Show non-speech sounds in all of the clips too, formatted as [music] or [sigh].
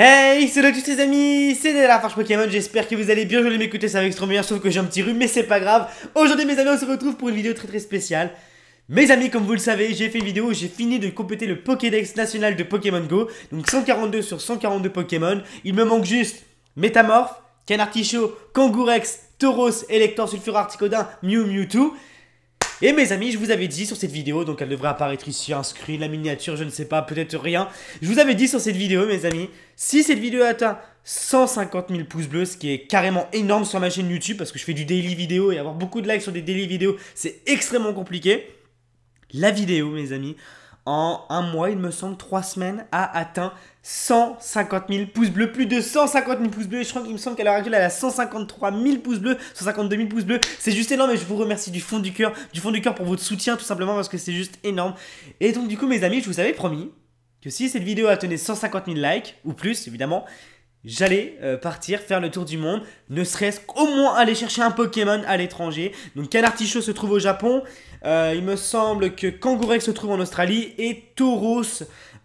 Hey, salut à tous les amis, c'est la Farge Pokémon, j'espère que vous allez bien, je vais m'écouter, ça va extrêmement bien, sauf que j'ai un petit rhume, mais c'est pas grave. Aujourd'hui mes amis, on se retrouve pour une vidéo très très spéciale. Mes amis, comme vous le savez, j'ai fait une vidéo où j'ai fini de compléter le Pokédex national de Pokémon Go, donc 142 sur 142 Pokémon, il me manque juste Métamorph, Canartichot, Kangourex, Tauros, Elector, Sulfur Articodin, Mew Mewtwo, et mes amis, je vous avais dit sur cette vidéo, donc elle devrait apparaître ici, inscrit la miniature, je ne sais pas, peut-être rien. Je vous avais dit sur cette vidéo, mes amis, si cette vidéo atteint 150 000 pouces bleus, ce qui est carrément énorme sur ma chaîne YouTube, parce que je fais du daily vidéo et avoir beaucoup de likes sur des daily vidéos, c'est extrêmement compliqué. La vidéo, mes amis, en un mois, il me semble, trois semaines, a atteint 150 000 pouces bleus, plus de 150 000 pouces bleus. Et je crois qu'il me semble qu'à l'heure actuelle, elle a 153 000 pouces bleus, 152 000 pouces bleus. C'est juste énorme et je vous remercie du fond du cœur, du fond du cœur pour votre soutien, tout simplement parce que c'est juste énorme. Et donc, du coup, mes amis, je vous avais promis que si cette vidéo a tenu 150 000 likes ou plus, évidemment, j'allais euh, partir faire le tour du monde, ne serait-ce qu'au moins aller chercher un Pokémon à l'étranger. Donc Canartichot se trouve au Japon, euh, il me semble que Kangourex se trouve en Australie et Tauros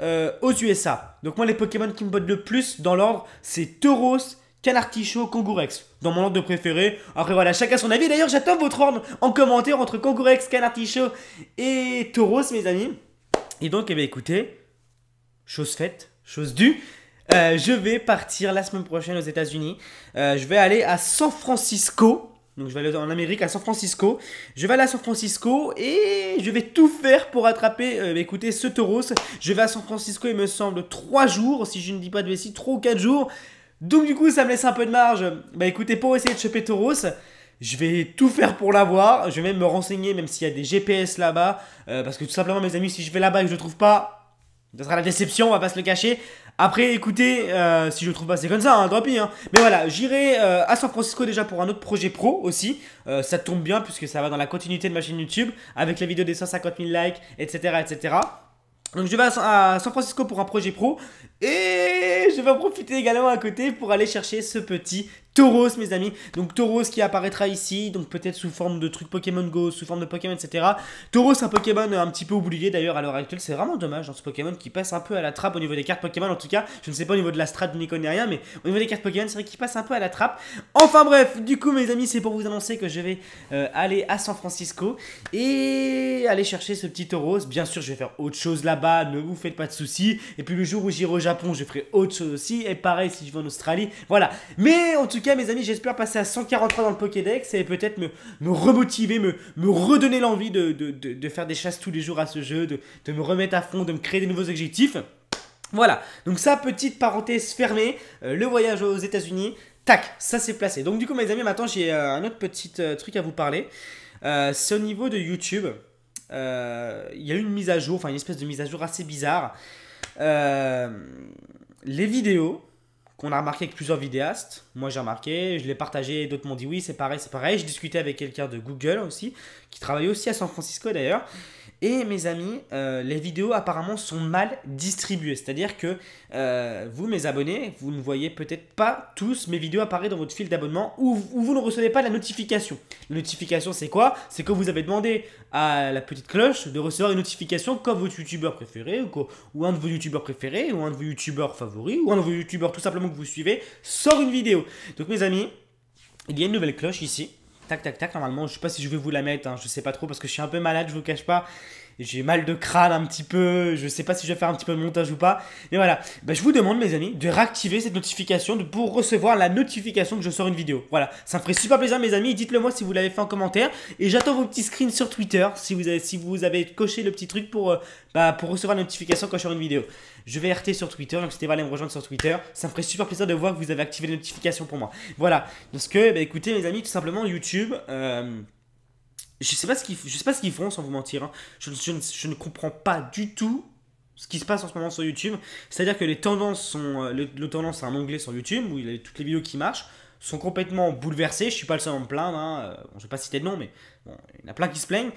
euh, aux USA. Donc moi les Pokémon qui me bottent le plus dans l'ordre, c'est Tauros, Canartichot, Kangourex. Dans mon ordre de préféré. Après voilà, chacun son avis. D'ailleurs, j'attends votre ordre en commentaire entre Kangourex, Canartichot et Tauros, mes amis. Et donc, eh écoutez, chose faite, chose due. Euh, je vais partir la semaine prochaine aux États-Unis. Euh, je vais aller à San Francisco. Donc je vais aller en Amérique à San Francisco. Je vais aller à San Francisco et je vais tout faire pour attraper, euh, bah, écoutez, ce taureau. Je vais à San Francisco, il me semble, 3 jours, si je ne dis pas de bêtises, 3 ou 4 jours. Donc du coup, ça me laisse un peu de marge. Bah écoutez, pour essayer de choper Tauros, je vais tout faire pour l'avoir. Je vais même me renseigner, même s'il y a des GPS là-bas. parce que tout simplement, mes amis, si je vais là-bas et que je ne trouve pas, ce sera la déception, on va pas se le cacher. Après, écoutez, euh, si je le trouve pas, c'est comme ça, un hein, it. Hein. Mais voilà, j'irai euh, à San Francisco déjà pour un autre projet pro aussi. Euh, ça tombe bien puisque ça va dans la continuité de ma chaîne YouTube avec la vidéo des 150 000 likes, etc. etc. Donc je vais à San Francisco pour un projet pro et je vais en profiter également à côté pour aller chercher ce petit Tauros, mes amis. Donc Tauros qui apparaîtra ici, donc peut-être sous forme de truc Pokémon Go, sous forme de Pokémon, etc. Tauros, un Pokémon euh, un petit peu oublié d'ailleurs à l'heure actuelle. C'est vraiment dommage dans hein, ce Pokémon qui passe un peu à la trappe au niveau des cartes Pokémon. En tout cas, je ne sais pas au niveau de la strat, je n'y connais rien, mais au niveau des cartes Pokémon, c'est vrai qu'il passe un peu à la trappe. Enfin bref, du coup, mes amis, c'est pour vous annoncer que je vais euh, aller à San Francisco et aller chercher ce petit Tauros. Bien sûr, je vais faire autre chose là-bas, ne vous faites pas de soucis. Et puis le jour où j'y rejoins Japon, je ferai autre chose aussi. Et pareil si je vais en Australie. Voilà. Mais en tout cas, mes amis, j'espère passer à 143 dans le Pokédex et peut-être me, remotiver, me, me redonner l'envie de, faire des chasses tous les jours à ce jeu, de, me remettre à fond, de me créer des nouveaux objectifs. Voilà, donc ça, petite parenthèse fermée, euh, le voyage aux États-Unis, tac, ça s'est placé. Donc du coup, mes amis, maintenant j'ai euh, un autre petit euh, truc à vous parler. c'est au niveau de YouTube. Il y a eu une mise à jour, enfin une espèce de mise à jour assez bizarre. Euh, les vidéos qu'on a remarqué avec plusieurs vidéastes. Moi, j'ai remarqué, je l'ai partagé, d'autres m'ont dit oui, c'est pareil, c'est pareil. Je discutais avec quelqu'un de Google aussi, qui travaille aussi à San Francisco d'ailleurs. Et mes amis, euh, les vidéos apparemment sont mal distribuées. C'est-à-dire que euh, vous, mes abonnés, vous ne voyez peut-être pas tous mes vidéos apparaître dans votre fil d'abonnement ou, vous ne recevez pas la notification. La notification, c'est quoi C'est que vous avez demandé à la petite cloche de recevoir une notification comme votre youtubeur préféré ou, ou, un de vos youtubeurs préférés ou un de vos youtubeurs favoris ou un de vos youtubeurs tout simplement que vous suivez sort une vidéo. Donc mes amis, il y a une nouvelle cloche ici Tac, tac, tac. Normalement, je sais pas si je vais vous la mettre. Hein. Je sais pas trop parce que je suis un peu malade, je vous cache pas j'ai mal de crâne un petit peu, je sais pas si je vais faire un petit peu de montage ou pas. Mais voilà, bah, je vous demande mes amis de réactiver cette notification pour recevoir la notification que je sors une vidéo. Voilà, ça me ferait super plaisir mes amis, dites-le moi si vous l'avez fait en commentaire. Et j'attends vos petits screens sur Twitter si vous avez, si vous avez coché le petit truc pour, euh, bah, pour recevoir la notification quand je sors une vidéo. Je vais RT sur Twitter, donc c'était pas aller me rejoindre sur Twitter. Ça me ferait super plaisir de voir que vous avez activé les notifications pour moi. Voilà, parce que bah, écoutez mes amis, tout simplement YouTube... Euh, je sais pas ce qu'ils, je sais pas ce qu'ils font sans vous mentir. Hein. Je, je, ne comprends pas du tout ce qui se passe en ce moment sur YouTube. C'est-à-dire que les tendances sont, euh, le, tendance à un onglet sur YouTube où il y a toutes les vidéos qui marchent sont complètement bouleversées. Je suis pas le seul à me plaindre. Hein. Euh, je vais pas citer de nom, mais il y en a plein qui se plaignent.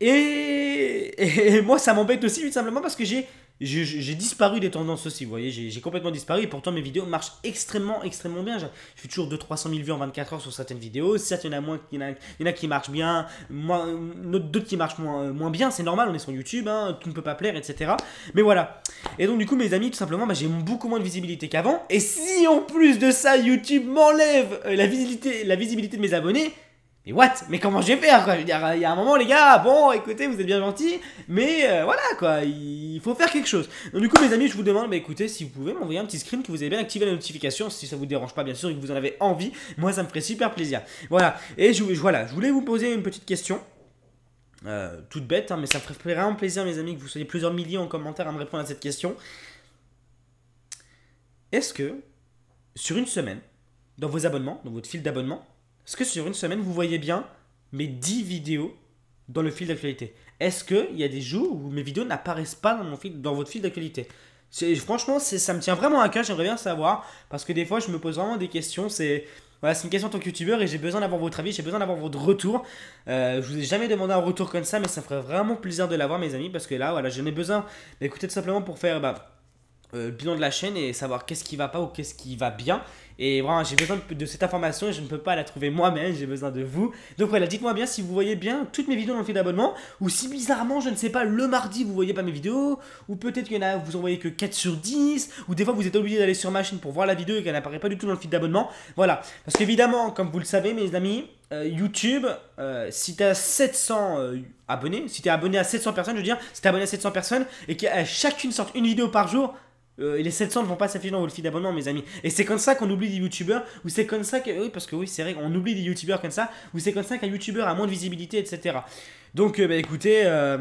Et, et moi, ça m'embête aussi, tout simplement parce que j'ai j'ai disparu des tendances aussi, vous voyez, j'ai complètement disparu et pourtant mes vidéos marchent extrêmement, extrêmement bien. Je, suis toujours 200-300 000 vues en 24 heures sur certaines vidéos, certes il y en a moins, il y en a, qui marchent bien, d'autres qui marchent moins, moins bien, c'est normal, on est sur YouTube, hein, tout ne peut pas plaire, etc. Mais voilà. Et donc du coup mes amis, tout simplement, bah, j'ai beaucoup moins de visibilité qu'avant et si en plus de ça YouTube m'enlève euh, la visibilité, la visibilité de mes abonnés, mais what Mais comment je vais faire quoi Je dire, il y a un moment les gars, ah bon écoutez, vous êtes bien gentils, mais euh, voilà quoi, il faut faire quelque chose. Donc du coup mes amis, je vous demande, Mais bah, écoutez, si vous pouvez m'envoyer un petit screen que vous avez bien activé la notification, si ça vous dérange pas bien sûr et que vous en avez envie, moi ça me ferait super plaisir. Voilà, et je, voilà, je voulais vous poser une petite question. Euh, toute bête, hein, mais ça me ferait vraiment plaisir mes amis que vous soyez plusieurs milliers en commentaire à me répondre à cette question. Est-ce que sur une semaine, dans vos abonnements, dans votre fil d'abonnement, est-ce que sur une semaine, vous voyez bien mes 10 vidéos dans le fil d'actualité Est-ce qu'il y a des jours où mes vidéos n'apparaissent pas dans, mon fil, dans votre fil d'actualité Franchement, ça me tient vraiment à cœur, j'aimerais bien savoir, parce que des fois, je me pose vraiment des questions, c'est... c'est une question en tant que youtubeur et j'ai besoin d'avoir votre avis, j'ai besoin d'avoir votre retour. Je euh, je vous ai jamais demandé un retour comme ça, mais ça ferait vraiment plaisir de l'avoir, mes amis, parce que là, voilà, j'en ai besoin Écoutez, tout simplement pour faire bah, euh, bilan de la chaîne et savoir qu'est-ce qui va pas ou qu'est-ce qui va bien. Et voilà, j'ai besoin de, cette information et je ne peux pas la trouver moi-même, j'ai besoin de vous. Donc voilà, dites-moi bien si vous voyez bien toutes mes vidéos dans le fil d'abonnement ou si bizarrement, je ne sais pas, le mardi vous voyez pas mes vidéos ou peut-être qu'il y en a, vous en voyez que 4 sur 10 ou des fois vous êtes obligé d'aller sur ma chaîne pour voir la vidéo et qu'elle n'apparaît pas du tout dans le fil d'abonnement. Voilà, parce qu'évidemment, comme vous le savez mes amis, euh, YouTube, si euh, si t'as 700 abonnés, si t'es abonné à 700 personnes, je veux dire, si t'es abonné à 700 personnes et qu'à chacune sorte une vidéo par jour, euh, les 700 ne vont pas s'afficher dans votre fil d'abonnement, mes amis. Et c'est comme ça qu'on oublie des youtubeurs, ou c'est comme ça que. Oui, parce que oui, c'est vrai, on oublie des youtubeurs comme ça, ou c'est comme ça qu'un youtubeur a moins de visibilité, etc. Donc, euh, bah écoutez. Euh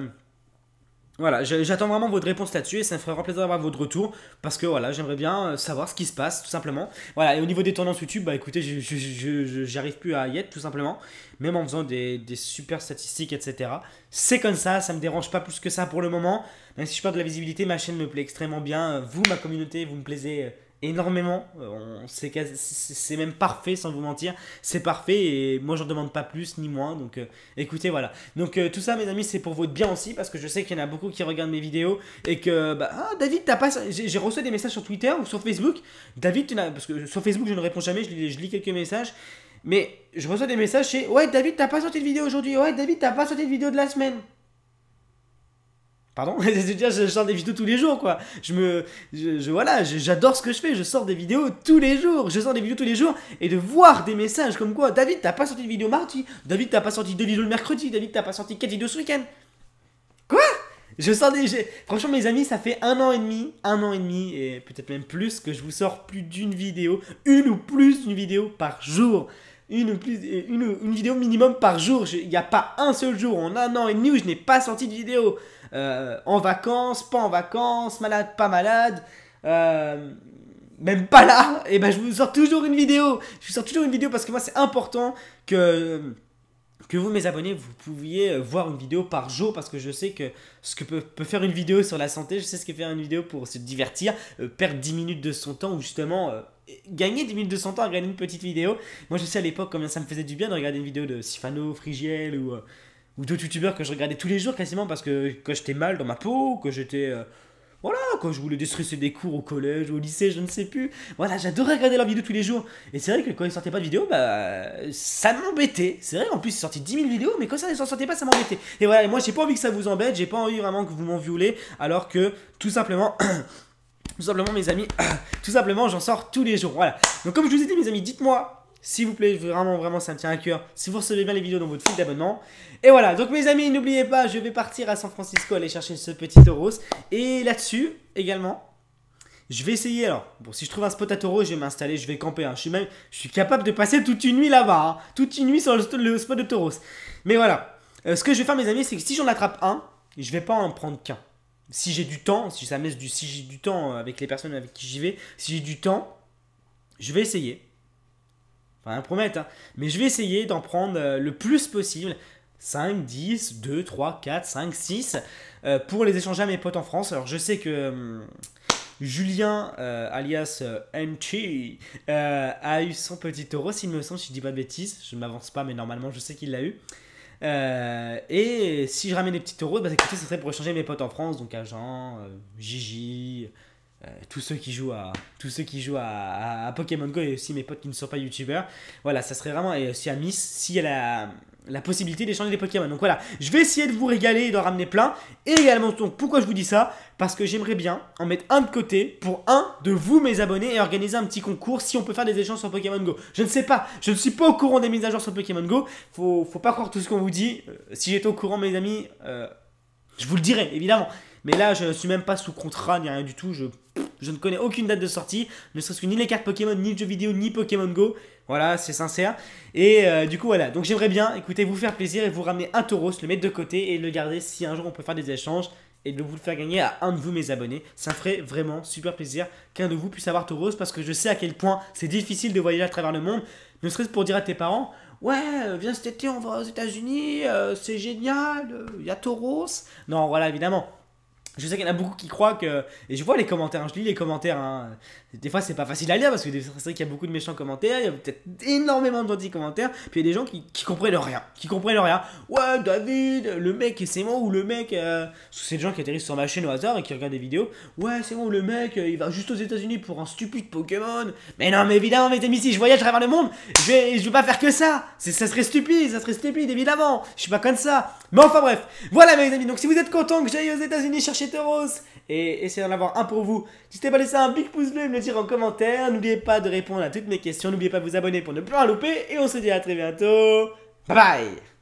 voilà, j'attends vraiment votre réponse là-dessus et ça me vraiment plaisir d'avoir votre retour parce que voilà, j'aimerais bien euh, savoir ce qui se passe tout simplement. Voilà, et au niveau des tendances YouTube, bah écoutez, j'arrive plus à y être tout simplement, même en faisant des, des super statistiques, etc. C'est comme ça, ça me dérange pas plus que ça pour le moment. Même si je perds de la visibilité, ma chaîne me plaît extrêmement bien. Vous, ma communauté, vous me plaisez euh, énormément. Euh, c'est même parfait, sans vous mentir. C'est parfait et moi, j'en demande pas plus ni moins. Donc, euh, écoutez, voilà. Donc, euh, tout ça, mes amis, c'est pour votre bien aussi parce que je sais qu'il y en a beaucoup qui regardent mes vidéos et que, bah, ah, David, t'as pas. J'ai reçu des messages sur Twitter ou sur Facebook. David, tu parce que sur Facebook, je ne réponds jamais, je lis, je lis quelques messages. Mais je reçois des messages chez Ouais, David, t'as pas sorti de vidéo aujourd'hui. Ouais, David, t'as pas sorti de vidéo de la semaine. Pardon [laughs] Je sors des vidéos tous les jours, quoi. Je me. Je, voilà, j'adore ce que je fais. Je sors des vidéos tous les jours. Je sors des vidéos tous les jours. Et de voir des messages comme quoi David, t'as pas sorti de vidéo mardi. David, t'as pas sorti deux vidéos le mercredi. David, t'as pas sorti quatre vidéos ce week-end. Quoi Je sors des. Franchement, mes amis, ça fait un an et demi, un an et demi, et peut-être même plus, que je vous sors plus d'une vidéo, une ou plus d'une vidéo par jour une, plus, une, vidéo minimum par jour. Il n'y a pas un seul jour en un an et demi où je n'ai pas sorti de vidéo. Euh, en vacances, pas en vacances, malade, pas malade. Euh, même pas là, et ben je vous sors toujours une vidéo. Je vous sors toujours une vidéo parce que moi c'est important que que vous, mes abonnés, vous pouviez euh, voir une vidéo par jour parce que je sais que ce que peut, faire une vidéo sur la santé, je sais ce que faire une vidéo pour se divertir, euh, perdre 10 minutes de son temps ou justement euh, gagner 10 minutes de son temps à regarder une petite vidéo. Moi, je sais à l'époque combien ça me faisait du bien de regarder une vidéo de Sifano, Frigiel ou, ou d'autres youtubeurs que je regardais tous les jours quasiment parce que quand j'étais mal dans ma peau, que j'étais voilà, quand je voulais déstresser des cours au collège, au lycée, je ne sais plus. Voilà, j'adorais regarder leurs vidéos tous les jours. Et c'est vrai que quand ils sortaient pas de vidéos, bah, ça m'embêtait. C'est vrai, en plus, ils sortaient 10 000 vidéos, mais quand ça ne sortait pas, ça m'embêtait. Et voilà, et moi, j'ai pas envie que ça vous embête, j'ai pas envie vraiment que vous m'en violez, alors que, tout simplement, [coughs] tout simplement, mes amis, [coughs] tout simplement, j'en sors tous les jours. Voilà. Donc, comme je vous ai dit, mes amis, dites-moi s'il vous plaît, vraiment, vraiment, ça me tient à cœur. Si vous recevez bien les vidéos dans votre fil d'abonnement. Et voilà, donc mes amis, n'oubliez pas, je vais partir à San Francisco aller chercher ce petit taureau. Et là-dessus, également, je vais essayer alors. Bon, si je trouve un spot à taureau, je vais m'installer, je vais camper. Hein. Je suis même, je suis capable de passer toute une nuit là-bas, hein. toute une nuit sur le, spot de taureau. Mais voilà, euh, ce que je vais faire, mes amis, c'est que si j'en attrape un, je vais pas en prendre qu'un. Si j'ai du temps, si ça laisse du, si j'ai du temps euh, avec les personnes avec qui j'y vais, si j'ai du temps, je vais essayer Enfin, promette, hein. Mais je vais essayer d'en prendre euh, le plus possible. 5, 10, 2, 3, 4, 5, 6 pour les échanger à mes potes en France. Alors je sais que hum, Julien, euh, alias MT, euh, a eu son petit taureau, s'il me semble, si je dis pas de bêtises. Je ne m'avance pas, mais normalement je sais qu'il l'a eu. et si je ramène des petits taureaux, bah ce serait pour échanger mes potes en France, donc à Jean, Gigi, euh, tous ceux qui jouent à tous ceux qui jouent à, Pokémon Go et aussi mes potes qui ne sont pas youtubeurs voilà ça serait vraiment et aussi à Miss si elle a la possibilité d'échanger des Pokémon donc voilà je vais essayer de vous régaler et d'en ramener plein et également donc pourquoi je vous dis ça parce que j'aimerais bien en mettre un de côté pour un de vous mes abonnés et organiser un petit concours si on peut faire des échanges sur Pokémon Go je ne sais pas je ne suis pas au courant des mises à jour sur Pokémon Go faut, faut pas croire tout ce qu'on vous dit euh, si j'étais au courant mes amis euh, je vous le dirais évidemment mais là, je ne suis même pas sous contrat ni rien du tout. Je, je ne connais aucune date de sortie, ne serait-ce que ni les cartes Pokémon, ni le jeu vidéo, ni Pokémon Go. Voilà, c'est sincère. Et euh, du coup, voilà. Donc j'aimerais bien, écoutez, vous faire plaisir et vous ramener un Tauros, le mettre de côté et le garder si un jour on peut faire des échanges et de vous le faire gagner à un de vous, mes abonnés. Ça ferait vraiment super plaisir qu'un de vous puisse avoir Tauros parce que je sais à quel point c'est difficile de voyager à travers le monde, ne serait-ce pour dire à tes parents. Ouais, euh, viens cet été, on va aux États-Unis, euh, c'est génial, il y a Tauros. Non, voilà, évidemment, je sais qu'il y en a beaucoup qui croient que. Et je vois les commentaires, hein, je lis les commentaires. Hein. Des fois, c'est pas facile à lire parce que c'est vrai qu'il y a beaucoup de méchants commentaires, il y a peut-être énormément de gentils commentaires. Puis il y a des gens qui, qui comprennent rien. Qui comprennent rien. Ouais, David, le mec, c'est moi ou le mec. Euh, c'est des gens qui atterrissent sur ma chaîne au hasard et qui regardent des vidéos. Ouais, c'est moi ou le mec, euh, il va juste aux États-Unis pour un stupide Pokémon. Mais non, mais évidemment, mes amis, si je voyage à travers le monde, je vais, je vais pas faire que ça. Ça serait stupide, ça serait stupide, évidemment. Je suis pas comme ça. Mais enfin, bref. Voilà, mes amis. Donc, si vous êtes content que j'aille aux États-Unis chercher et essayez d'en avoir un pour vous. N'hésitez pas à laisser un big pouce bleu et me le dire en commentaire. N'oubliez pas de répondre à toutes mes questions. N'oubliez pas de vous abonner pour ne plus rien louper. Et on se dit à très bientôt. bye